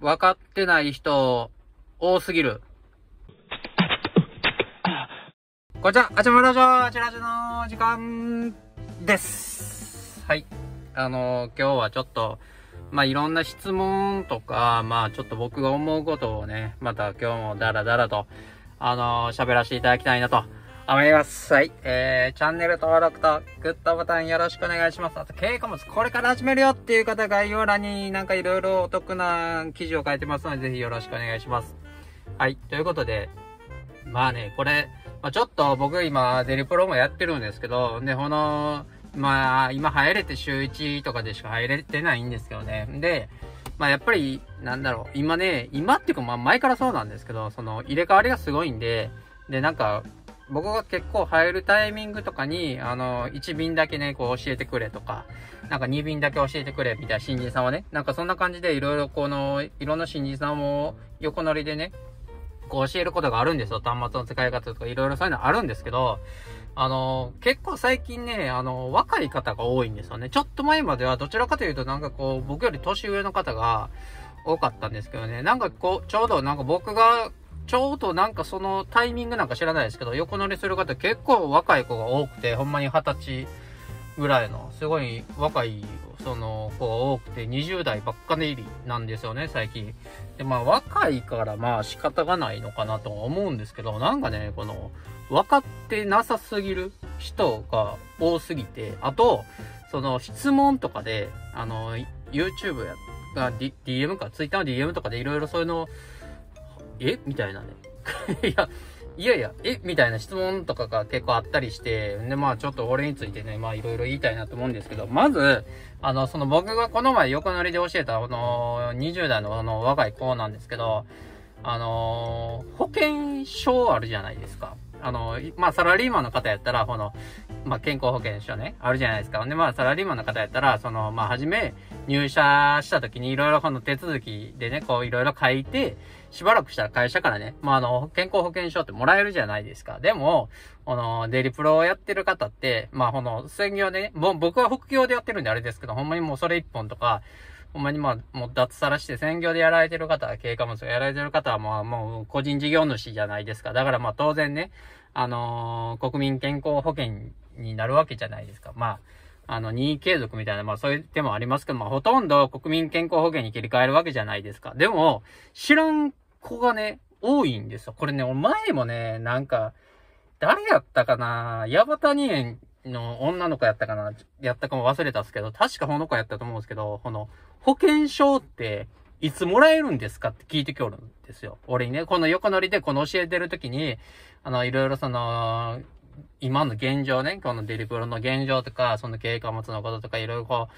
分かってない人、多すぎる。こちら、あちまラジオ、あちらじの時間です。はい。あの、今日はちょっと、まあ、いろんな質問とか、まあ、ちょっと僕が思うことをね、また今日もダラダラと、あの、喋らせていただきたいなと。思います。はい。えー、チャンネル登録とグッドボタンよろしくお願いします。あと、稽古物これから始めるよっていう方、概要欄になんかいろいろお得な記事を書いてますので、ぜひよろしくお願いします。はい。ということで、まあね、これ、まあ、ちょっと僕今、デリプロもやってるんですけど、ね、この、まあ、今入れて週1とかでしか入れてないんですけどね。で、まあやっぱり、なんだろう、今ね、今っていうかまあ前からそうなんですけど、その入れ替わりがすごいんで、で、なんか、僕が結構入るタイミングとかに、あの、1便だけね、こう教えてくれとか、なんか2便だけ教えてくれみたいな新人さんはね、なんかそんな感じでいろいろこの、いろんな新人さんを横乗りでね、こう教えることがあるんですよ。端末の使い方とかいろいろそういうのあるんですけど、あの、結構最近ね、あの、若い方が多いんですよね。ちょっと前まではどちらかというとなんかこう、僕より年上の方が多かったんですけどね、なんかこう、ちょうどなんか僕がちょうどなんかそのタイミングなんか知らないですけど、横乗りする方結構若い子が多くて、ほんまに二十歳ぐらいの、すごい若い、その子が多くて、20代ばっかりなんですよね、最近。で、まあ若いからまあ仕方がないのかなとは思うんですけど、なんかね、この、分かってなさすぎる人が多すぎて、あと、その質問とかで、あの、YouTube や、DM か、Twitter の DM とかでいろいろそういうのを、えみたいなね。いや、いやいや、えみたいな質問とかが結構あったりして、で、まあちょっと俺についてね、まあいろいろ言いたいなと思うんですけど、まず、あの、その僕がこの前横乗りで教えた、この20代のあの若い子なんですけど、あの保険証あるじゃないですか。あのまあ、サラリーマンの方やったら、この、まあ、健康保険証ね、あるじゃないですか。で、まあ、サラリーマンの方やったら、その、まあ、初め、入社した時にいろいろこの手続きでね、こういろいろ書いて、しばらくしたら会社からね、まあ、あの、健康保険証ってもらえるじゃないですか。でも、あの、デリプロをやってる方って、まあ、この、専業でね、僕は副業でやってるんであれですけど、ほんまにもうそれ一本とか、ほんまにまあ、もう脱サラして専業でやられてる方、は、経過物やられてる方はまあ、もう個人事業主じゃないですか。だからまあ当然ね、あのー、国民健康保険になるわけじゃないですか。まあ、あの、任意継続みたいな、まあそういう手もありますけど、まあほとんど国民健康保険に切り替えるわけじゃないですか。でも、知らん子がね、多いんですよ。これね、お前もね、なんか、誰やったかなヤバタニンの女の子やったかなやったかも忘れたっすけど、確かほの子やったと思うんですけど、この、保険証って、いつもらえるんですかって聞いてきおるんですよ。俺にね、この横乗りでこの教えてるときに、あの、いろいろその、今の現状ね、このデリプロの現状とか、その経過物のこととか、いろいろこう、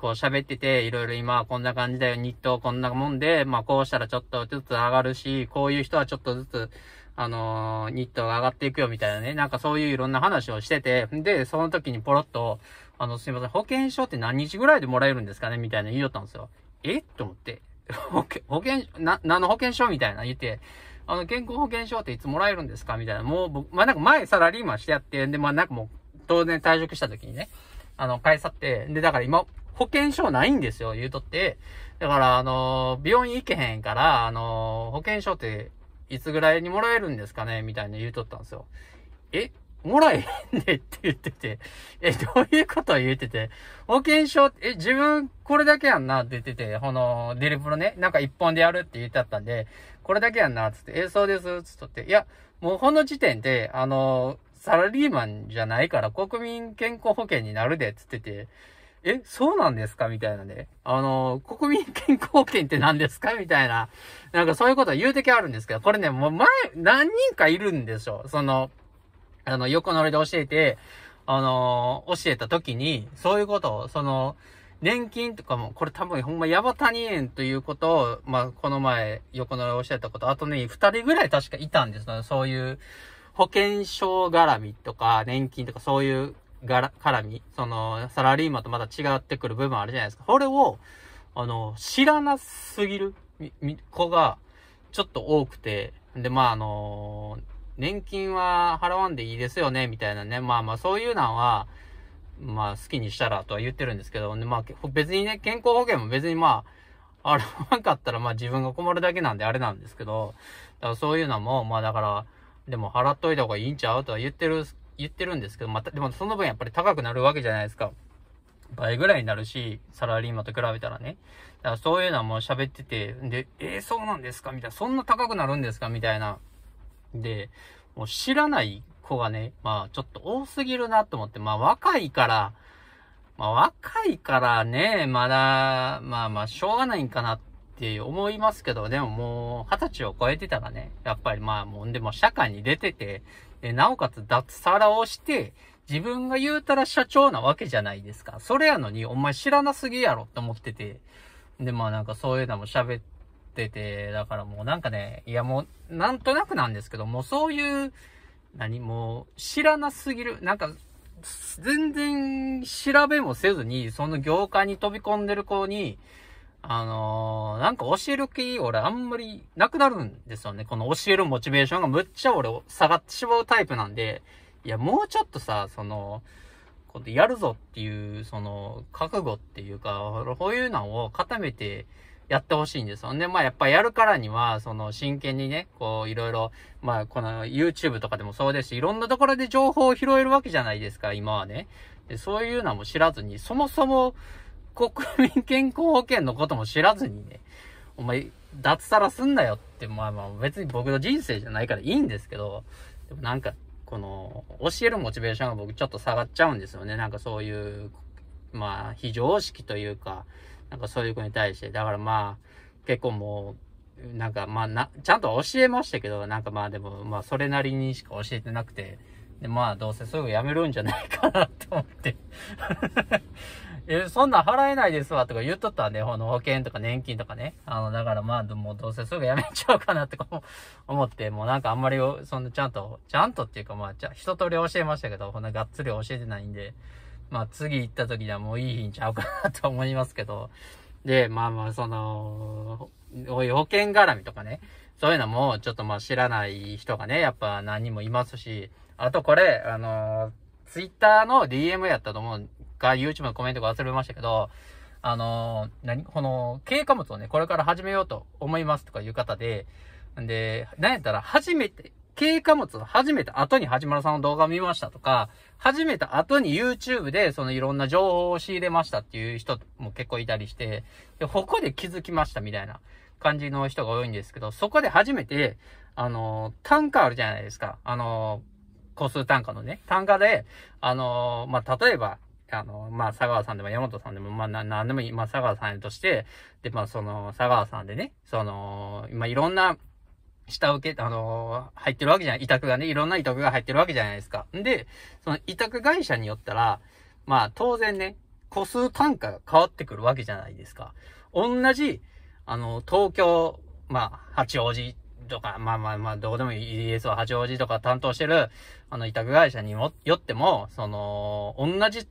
こう喋ってて、いろいろ今こんな感じだよ、日当こんなもんで、まあこうしたらちょっとずつ上がるし、こういう人はちょっとずつ、あのー、日当が上がっていくよみたいなね、なんかそういういろんな話をしてて、で、その時にポロッと、あの、すいません、保険証って何日ぐらいでもらえるんですかねみたいな言いよったんですよ。えと思って。保険、保険、な、何の保険証みたいな言って、あの、健康保険証っていつもらえるんですかみたいな。もう僕、まあ、なんか前サラリーマンしてやって、で、まあ、なんかもう、当然退職した時にね、あの、返さって、で、だから今、保険証ないんですよ、言うとって。だから、あのー、病院行けへんから、あのー、保険証っていつぐらいにもらえるんですかねみたいな言うとったんですよ。えもらえへんでって言ってて、え、どういうこと言うてて、保険証、え、自分これだけやんなって言ってて、このデリプロね、なんか一本でやるって言ってあったんで、これだけやんなつって、え、そうですつっとって、いや、もうこの時点で、あの、サラリーマンじゃないから国民健康保険になるでつってて、え、そうなんですかみたいなね。あの、国民健康保険って何ですかみたいな。なんかそういうことは言うてきあるんですけど、これね、もう前、何人かいるんでしょその、あの、横乗りで教えて、あの、教えた時に、そういうことを、その、年金とかも、これ多分ほんまヤバ谷園ということを、まあ、この前、横乗り教えたこと、あとね、二人ぐらい確かいたんですよ。そういう、保険証絡みとか、年金とかそういうが絡み、その、サラリーマンとまた違ってくる部分あるじゃないですか。それを、あの、知らなすぎる子が、ちょっと多くて、で、まあ、あの、年金は払わんでいいですよね、みたいなね。まあまあ、そういうのは、まあ、好きにしたらとは言ってるんですけど、でまあ、別にね、健康保険も別にまあ、払わんかったら、まあ自分が困るだけなんであれなんですけど、だからそういうのも、まあだから、でも払っといた方がいいんちゃうとは言ってる言ってるんですけど、また、でもその分やっぱり高くなるわけじゃないですか。倍ぐらいになるし、サラリーマンと比べたらね。だからそういうのはもう喋ってて、で、えー、そうなんですかみたいな、そんな高くなるんですかみたいな。で、もう知らない子がね、まあちょっと多すぎるなと思って、まあ若いから、まあ若いからね、まだ、まあまあしょうがないんかなって思いますけど、でももう二十歳を超えてたらね、やっぱりまあもうでも社会に出てて、で、なおかつ脱サラをして、自分が言うたら社長なわけじゃないですか。それやのに、お前知らなすぎやろって思ってて。で、まあなんかそういうのも喋ってて、だからもうなんかね、いやもう、なんとなくなんですけど、もうそういう、何もう、知らなすぎる。なんか、全然調べもせずに、その業界に飛び込んでる子に、あのー、なんか教える気、俺あんまりなくなるんですよね。この教えるモチベーションがむっちゃ俺下がってしまうタイプなんで、いや、もうちょっとさ、その、こうやるぞっていう、その、覚悟っていうか、こういうのを固めてやってほしいんですよね。まあやっぱやるからには、その真剣にね、こういろいろ、まあこの YouTube とかでもそうですし、いろんなところで情報を拾えるわけじゃないですか、今はね。で、そういうのも知らずに、そもそも、国民健康保険のことも知らずにね、お前、脱サラすんなよって、まあまあ別に僕の人生じゃないからいいんですけど、でもなんか、この、教えるモチベーションが僕ちょっと下がっちゃうんですよね。なんかそういう、まあ、非常識というか、なんかそういう子に対して。だからまあ、結構もう、なんかまあな、ちゃんと教えましたけど、なんかまあでも、まあそれなりにしか教えてなくて、でまあどうせすぐやめるんじゃないかなと思ってえ、そんな払えないですわとか言っとったんで、この保険とか年金とかね。あの、だからまあ、もうどうせすぐやめちゃうかなとか思って、もうなんかあんまり、そんなちゃんと、ちゃんとっていうかまあ、ちゃ一通り教えましたけど、こんながっつり教えてないんで、まあ次行った時にはもういい日にちゃうかなと思いますけど、で、まあまあ、その、い、保険絡みとかね、そういうのもちょっとまあ知らない人がね、やっぱ何人もいますし、あとこれ、あのツイッターの DM やったと思うか YouTube のコメントが忘れましたけど、あのー、何この、経過物をね、これから始めようと思いますとかいう方で、んで、なんやったら、初めて、経過物を始めた後に始まるさんの動画を見ましたとか、始めた後に YouTube でそのいろんな情報を仕入れましたっていう人も結構いたりして、で、ここで気づきましたみたいな感じの人が多いんですけど、そこで初めて、あの、単価あるじゃないですか。あの、個数単価のね、単価で、あの、まあ、例えば、あの、まあ、佐川さんでも山本さんでも、まあ、な、なんでもいい、まあ、佐川さんとして、で、まあ、その、佐川さんでね、その、まあ、いろんな、下請け、あのー、入ってるわけじゃない、委託がね、いろんな委託が入ってるわけじゃないですか。んで、その委託会社によったら、まあ、当然ね、個数単価が変わってくるわけじゃないですか。同じ、あの、東京、まあ、八王子とか、まあまあまあ、どこでもいいですわ、八王子とか担当してる、あの、委託会社によっても、その、同じ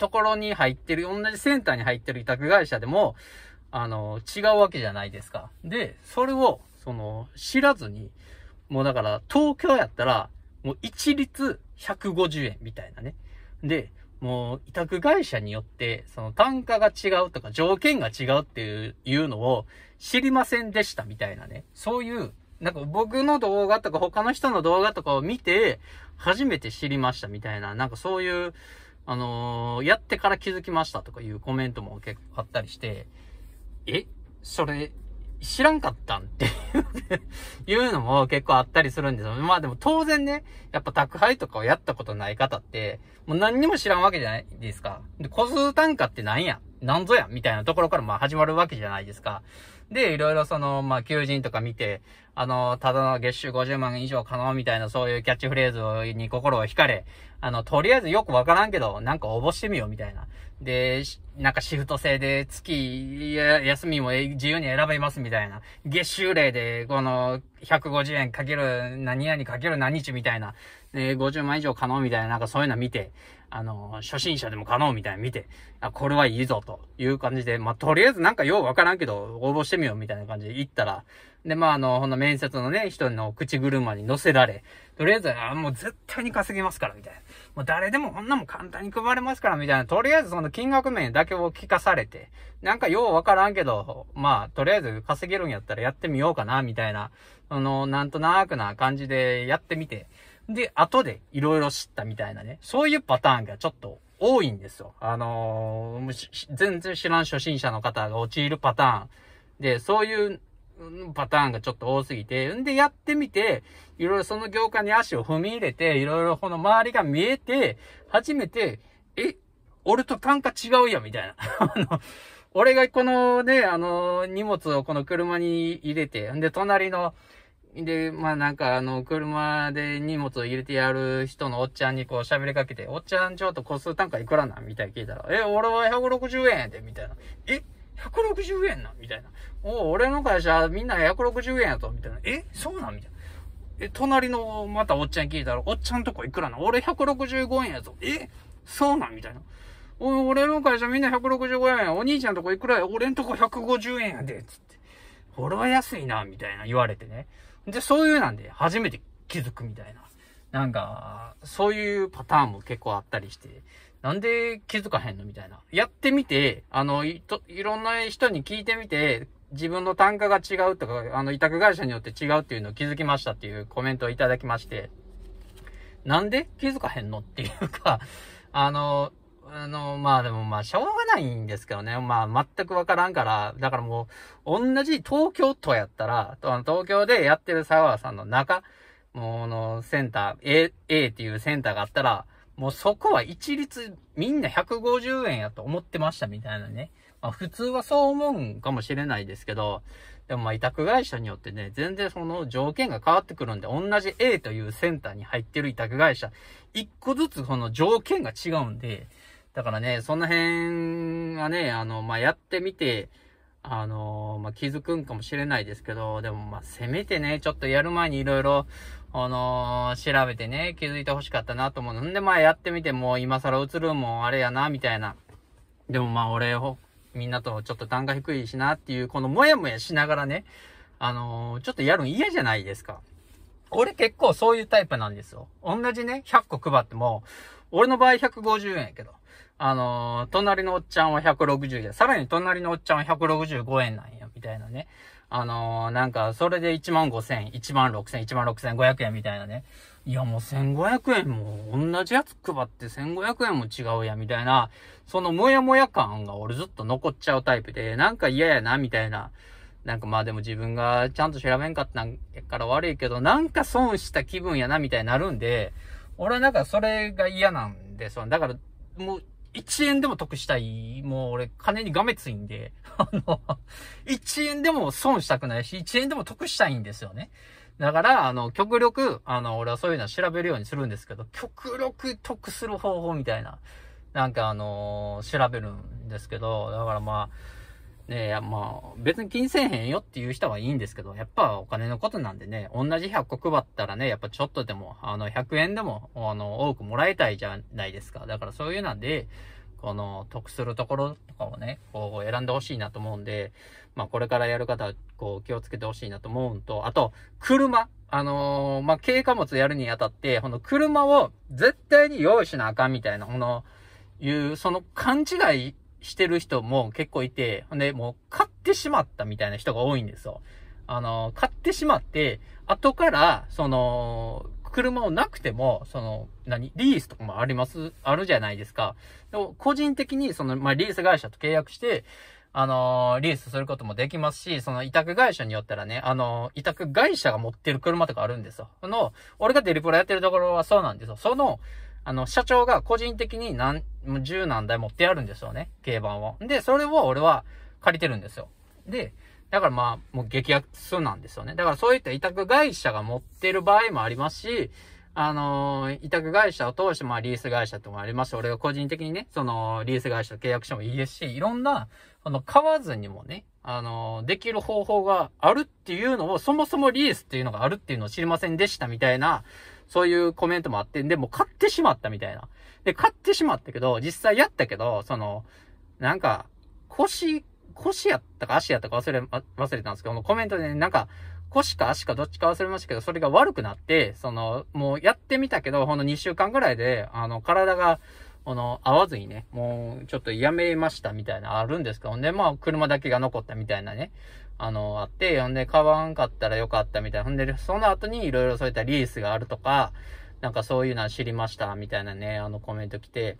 ところに入ってる、同じセンターに入ってる委託会社でも、あの、違うわけじゃないですか。で、それを、その、知らずに、もうだから、東京やったら、もう一律150円みたいなね。で、もう委託会社によって、その単価が違うとか条件が違うっていういうのを知りませんでしたみたいなね。そういう、なんか僕の動画とか他の人の動画とかを見て、初めて知りましたみたいな、なんかそういう、あのー、やってから気づきましたとかいうコメントも結構あったりして、えそれ、知らんかったんって いうのも結構あったりするんですよ。まあでも当然ね、やっぱ宅配とかをやったことない方って、もう何にも知らんわけじゃないですか。で、個数単価って何や何ぞやみたいなところからまあ始まるわけじゃないですか。で、いろいろその、まあ、求人とか見て、あの、ただの月収50万以上可能みたいなそういうキャッチフレーズに心を惹かれ、あの、とりあえずよくわからんけど、なんか応募してみようみたいな。で、なんかシフト制で月、休みも自由に選べますみたいな。月収例で、この、150円かける何々かける何日みたいな。で、50万以上可能みたいな、なんかそういうの見て、あの、初心者でも可能みたいな見て、あ、これはいいぞという感じで、まあ、とりあえずなんかようわからんけど、応募してみようみたいな感じで行ったら、で、まあ、あの、ほんの面接のね、人の口車に乗せられ、とりあえず、あ、もう絶対に稼ぎますから、みたいな。もう誰でもこんなもん簡単に配れますから、みたいな。とりあえずその金額面だけを聞かされて、なんかようわからんけど、まあ、とりあえず稼げるんやったらやってみようかな、みたいな、あの、なんとなくな感じでやってみて、で、後で色々知ったみたいなね、そういうパターンがちょっと多いんですよ。あのー、全然知らん初心者の方が陥るパターン。で、そういうパターンがちょっと多すぎて、んでやってみて、いろいろその業界に足を踏み入れて、いろいろこの周りが見えて、初めて、え、俺と単価違うや、みたいな。あの、俺がこのね、あの、荷物をこの車に入れて、んで隣の、で、まあなんかあの、車で荷物を入れてやる人のおっちゃんにこう喋りかけて、おっちゃんちょっと個数単価いくらなみたいに聞いたら、え、俺は160円でみたいな。え ?160 円なみたいな。お俺の会社みんな160円やとみたいな。えそうなんみたいな。え、隣のまたおっちゃん聞いたら、おっちゃんとこいくらな俺165円やぞ。えそうなんみたいな。お俺の会社みんな165円や。お兄ちゃんとこいくらや俺んとこ150円やで。つって。俺は安いな、みたいな言われてね。で、そういうなんで初めて気づくみたいな。なんか、そういうパターンも結構あったりして、なんで気づかへんのみたいな。やってみて、あの、いと、いろんな人に聞いてみて、自分の単価が違うとか、あの、委託会社によって違うっていうのを気づきましたっていうコメントをいただきまして、なんで気づかへんのっていうか、あの、あの、まあでもまあ、しょうがないんですけどね。まあ、全くわからんから、だからもう、同じ東京都やったら、東京でやってる沢川さんの中、もうの、センター、A、A っていうセンターがあったら、もうそこは一律、みんな150円やと思ってましたみたいなね。まあ普通はそう思うんかもしれないですけど、でもまあ委託会社によってね、全然その条件が変わってくるんで、同じ A というセンターに入ってる委託会社、一個ずつその条件が違うんで、だからね、その辺がね、あの、まあ、やってみて、あのまあ、気づくんかもしれないですけど、でもまあ、せめてね、ちょっとやる前にいろいろ、あのー、調べてね、気づいてほしかったなと思うんで、まあ、やってみて、もう今更映るもんあれやな、みたいな。でもまあ、俺を、みんなとちょっと段が低いしなっていう、このもやもやしながらね、あのー、ちょっとやるん嫌じゃないですか。俺結構そういうタイプなんですよ。同じね、100個配っても、俺の場合150円やけど。あのー、隣のおっちゃんは160円、さらに隣のおっちゃんは165円なんや、みたいなね。あのー、なんか、それで1万5千、1万6千、1万6千500円みたいなね。いや、もう1500円も同じやつ配って1500円も違うや、みたいな、そのもやもや感が俺ずっと残っちゃうタイプで、なんか嫌やな、みたいな。なんかまあでも自分がちゃんと調べんかったから悪いけど、なんか損した気分やな、みたいになるんで、俺はなんかそれが嫌なんですよ。だから、もう1円でも得したい。もう俺、金にがめついんで、あの、1円でも損したくないし、1円でも得したいんですよね。だから、あの、極力、あの、俺はそういうのは調べるようにするんですけど、極力得する方法みたいな、なんかあのー、調べるんですけど、だからまあ、ね、え、まあ、別に気にせえへんよっていう人はいいんですけど、やっぱお金のことなんでね、同じ100個配ったらね、やっぱちょっとでも、あの、100円でも、あの、多くもらいたいじゃないですか。だからそういうなんで、この、得するところとかをね、こう選んでほしいなと思うんで、まあ、これからやる方は、こう、気をつけてほしいなと思うんと、あと、車。あのー、まあ、軽貨物やるにあたって、この車を絶対に用意しなあかんみたいな、この、いう、その勘違いしてる人も結構いて、ほんで、もう買ってしまったみたいな人が多いんですよ。あの、買ってしまって、後から、その、車をなくても、その、何、リースとかもあります、あるじゃないですか。でも、個人的に、その、まあ、リース会社と契約して、あのー、リースすることもできますし、その委託会社によったらね、あのー、委託会社が持ってる車とかあるんですよ。その、俺がデリプラやってるところはそうなんですよ。その、あの、社長が個人的に何、十何台持ってあるんですよね。競馬を。で、それを俺は借りてるんですよ。で、だからまあ、もう激安なんですよね。だからそういった委託会社が持ってる場合もありますし、あのー、委託会社を通して、まあ、リース会社ともありますし、俺が個人的にね、その、リース会社と契約してもいいですし、いろんな、あの、買わずにもね、あのー、できる方法があるっていうのを、そもそもリースっていうのがあるっていうのを知りませんでしたみたいな、そういうコメントもあってんで、もう買ってしまったみたいな。で、買ってしまったけど、実際やったけど、その、なんか、腰、腰やったか足やったか忘れ、忘れたんですけど、もコメントで、ね、なんか、腰か足かどっちか忘れましたけど、それが悪くなって、その、もうやってみたけど、ほんの2週間ぐらいで、あの、体が、この、合わずにね、もう、ちょっとやめましたみたいな、あるんですけどね、まあ、車だけが残ったみたいなね、あの、あって、ほんで、買わんかったらよかったみたいな。ほんで、その後にいろいろそういったリースがあるとか、なんかそういうのは知りました、みたいなね、あのコメント来て。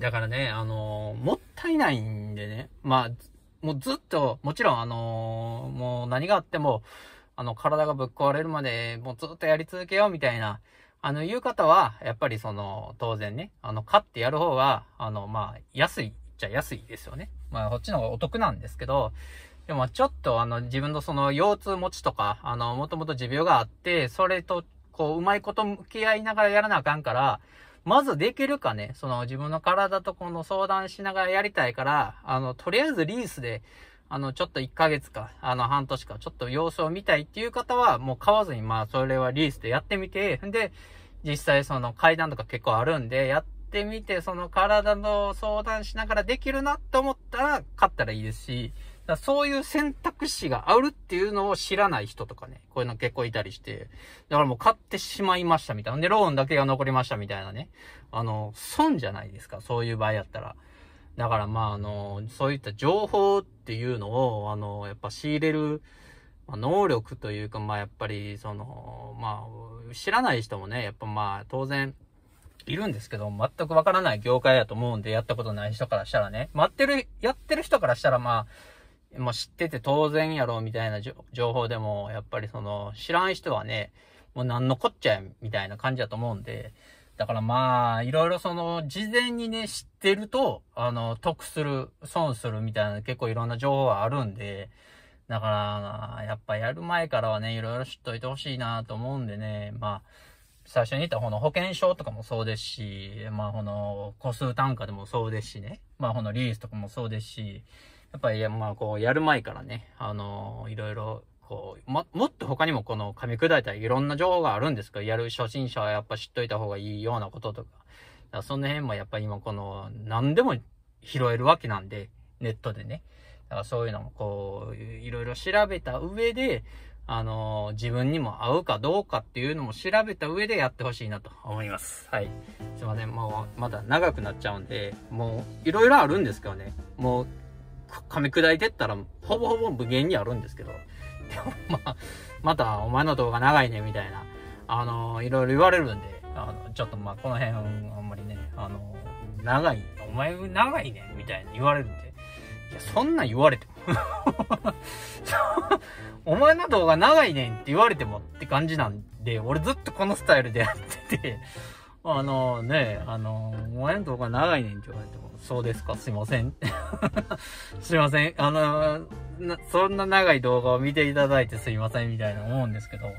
だからね、あのもったいないんでね。まあ、もうずっと、もちろんあのもう何があっても、あの、体がぶっ壊れるまで、もうずっとやり続けよう、みたいな。あの、いう方は、やっぱりその、当然ね、あの、買ってやる方が、あの、まあ、安いっちゃ安いですよね。まあ、こっちの方がお得なんですけど、でもちょっとあの自分のその腰痛持ちとか、あの、もともと持病があって、それとこう、うまいこと向き合いながらやらなあかんから、まずできるかね、その自分の体とこの相談しながらやりたいから、あの、とりあえずリースで、あの、ちょっと1ヶ月か、あの、半年か、ちょっと様子を見たいっていう方は、もう買わずに、まあ、それはリースでやってみて、で、実際その階段とか結構あるんで、やってみて、その体の相談しながらできるなと思ったら、買ったらいいですし、だそういう選択肢があるっていうのを知らない人とかね、こういうの結構いたりして、だからもう買ってしまいましたみたいな。で、ローンだけが残りましたみたいなね。あの、損じゃないですか、そういう場合やったら。だからまあ、あの、そういった情報っていうのを、あの、やっぱ仕入れる、ま能力というか、まあやっぱり、その、まあ、知らない人もね、やっぱまあ、当然、いるんですけど、全くわからない業界やと思うんで、やったことない人からしたらね、待ってる、やってる人からしたらまあ、もう知ってて当然やろ、みたいな情報でも、やっぱりその、知らん人はね、もう何のこっちゃみたいな感じだと思うんで、だからまあ、いろいろその、事前にね、知ってると、あの、得する、損するみたいな結構いろんな情報はあるんで、だから、やっぱやる前からはね、いろいろ知っといてほしいなと思うんでね、まあ、最初に言ったこの保険証とかもそうですし、まあこの個数単価でもそうですしね、まあこのリースとかもそうですし、やっぱり、まあ、こう、やる前からね、あのー、いろいろ、こう、も、もっと他にもこの噛み砕いたいろんな情報があるんですけど、やる初心者はやっぱ知っといた方がいいようなこととか、かその辺もやっぱり今この、何でも拾えるわけなんで、ネットでね。だからそういうのもこう、いろいろ調べた上で、あのー、自分にも合うかどうかっていうのも調べた上でやってほしいなと思います。はい。すいません。もう、まだ長くなっちゃうんで、もう、いろいろあるんですけどね。もう、噛み砕いてったら、ほぼほぼ無限にあるんですけど。でもまあ、またお前の動画長いね、みたいな、あのいろいろ言われるんで、あの、ちょっとまあ、この辺、あんまりね、あの長い、お前長いね、みたいな言われるんで。いや、そんなん言われても お前の動画長いねんって言われてもって感じなんで、俺ずっとこのスタイルでやっててあのね、あの、もうんとこが長いねんって言われても、そうですか、すいません。すいません。あの、そんな長い動画を見ていただいてすいませんみたいな思うんですけど、だか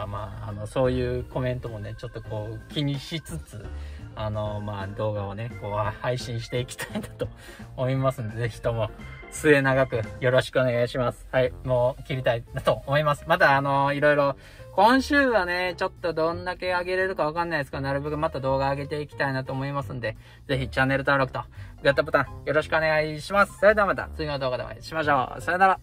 らまあ、あの、そういうコメントもね、ちょっとこう気にしつつ、あの、まあ動画をね、こう配信していきたいなと思いますので、ぜひとも末永くよろしくお願いします。はい、もう切りたいなと思います。またあの、いろいろ今週はね、ちょっとどんだけ上げれるかわかんないですか？なるべくまた動画上げていきたいなと思いますんで、ぜひチャンネル登録とグッドボタンよろしくお願いします。それではまた次の動画でお会いしましょう。さよなら。